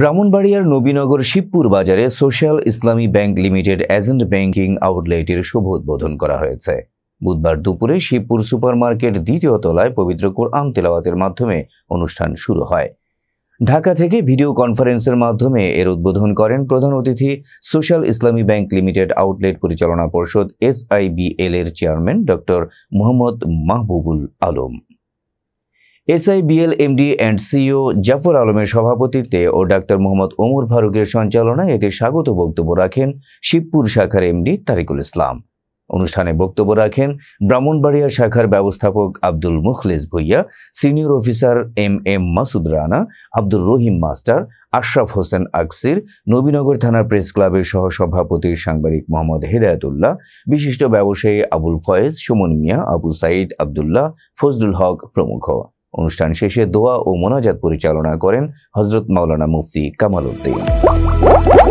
ব্রাহ্মণবাড়িয়ার নবীনগর শিবপুর বাজারে social Islami bank limited agent banking আউটলেটের শুভ উদ্বোধন করা হয়েছে বুধবার দুপুরে শিবপুর সুপারমার্কেট দ্বিতীয় তলায় পবিত্র কোরআন তেলাওয়াতের মাধ্যমে অনুষ্ঠান শুরু হয় ঢাকা থেকে ভিডিও কনফারেন্সের মাধ্যমে এর উদ্বোধন করেন প্রধান অতিথি social Islami bank limited outlet পরিচালনা পর্ষদ এসআইবিএল এর chairman doctor Mohammad Mahbubul Alam SIBL MD and CEO Jafar আলমের সভাপতিত্বে ও ডাক্তার মোহাম্মদ ওমর ফারুকের সঞ্চালনায় এতে স্বাগত বক্তব্য রাখেন শিবপুর শাখার এমডি তারিকুল ইসলাম অনুষ্ঠানে বক্তব্য রাখেন ব্রাহ্মণবাড়িয়া শাখার ব্যবস্থাপক Abdul Mukhles Bhuiyan senior officer M M Masud Rana Abdul Rahim master Ashraf Hossain Aksir Nabinagar থানা প্রেস ক্লাবের সহসভাপতি সাংবাদিক মোহাম্মদ হেদায়তুল্লাহ বিশিষ্ট ব্যবসায়ী আবুল ফয়েজ সুমন মিয়া আবু সাইদ আবদুল্লাহ ফজলুল হক প্রমুখ অনুষ্ঠান শেষে দোয়া ও মোনাজাত পরিচালনা করেন হজরত মাওলানা মুফতি কামাল উদ্দিন